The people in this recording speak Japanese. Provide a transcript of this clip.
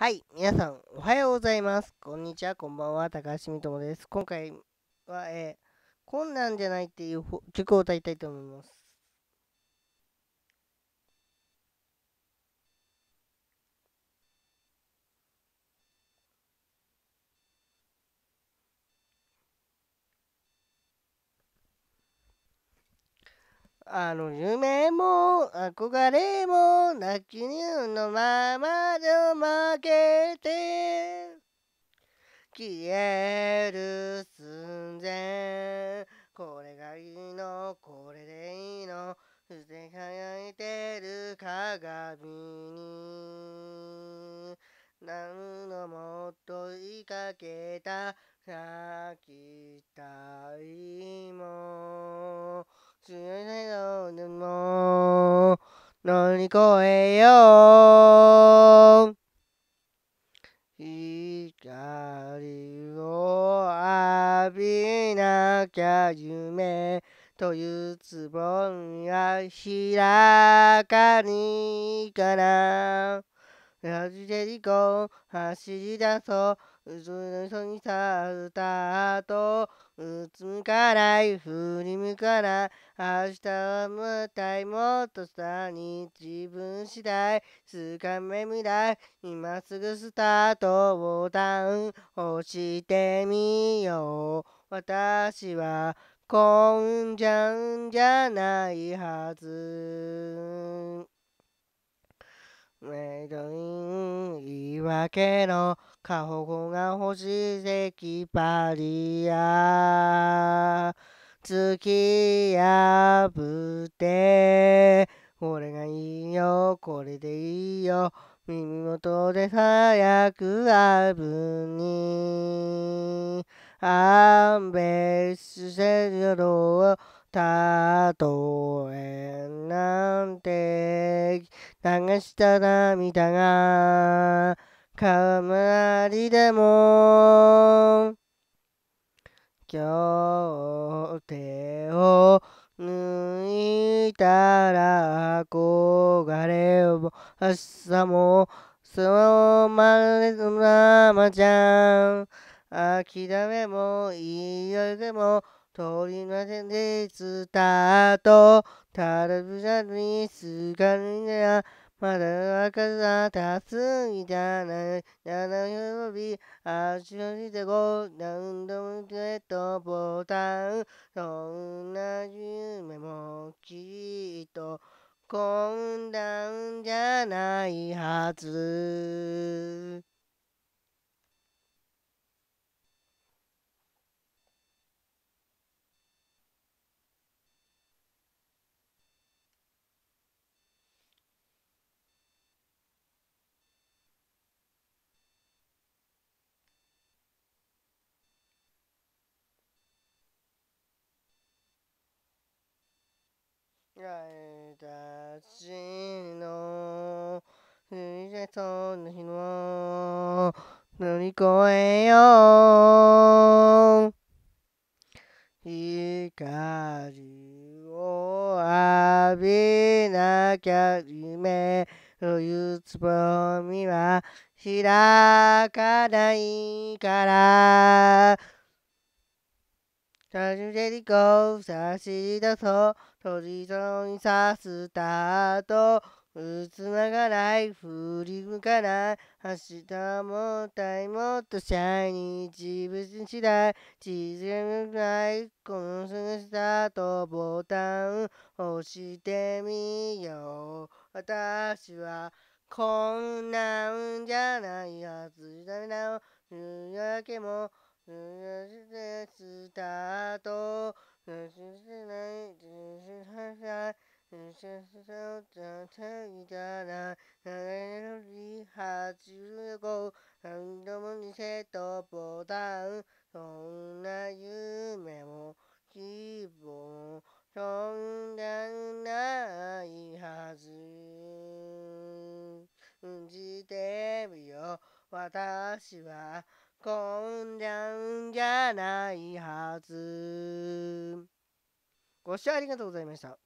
はい、皆さん、おはようございます。こんにちは、こんばんは、高橋みともです。今回は、えー、難じゃないっていう曲を歌いたいと思います。あの夢も憧れも泣き入のままで負けて消える寸前これがいいのこれでいいの不正輝いてる鏡に何のもっと追いかけた咲きたいも強いのでも乗り越えよう光を浴びなきゃ夢というつぼみは開かにかなラジデリコ走り出そうその人にさ、ートうつむからい、振り向かない。明日はもたい、もっとさ、に自分次第。つかめ未来、今すぐスタートボタン押してみよう。私は、混んじゃんじゃないはず。わけの過保護が欲しい石パリア付きぶってこれがいいよこれでいいよ耳元で早くあぶにアンベースせるのたとえなんて流した涙が雷でも今日手を抜いたら憧れを日もそのまれのままじゃん諦めも言いよでも通りませんでスタートただぶじゃにすがるんじゃまだ若かだたすぎたな、ななよび、あしろしでご、何んどむけとボタン、そんな夢もきっと、こんだんじゃないはず。俺たちの過ぎてそんな日も乗り越えよう光を浴びなきゃ夢のうつぼみは開かないから初めにこう差し出そう閉じそうにさすタートうつながない振り向かない明日もたいもっとシャイニー自分次第縮めないこのすぐスタートボタン押してみよう私はこんなんじゃないはずだよ夕焼けもスタート無視しない無視しない無視しようとしていたら流れのりゴー何度もリセットボタンそんな夢も希望そんなんないはず信じてみよう私はこんじゃうんじゃないはずご視聴ありがとうございました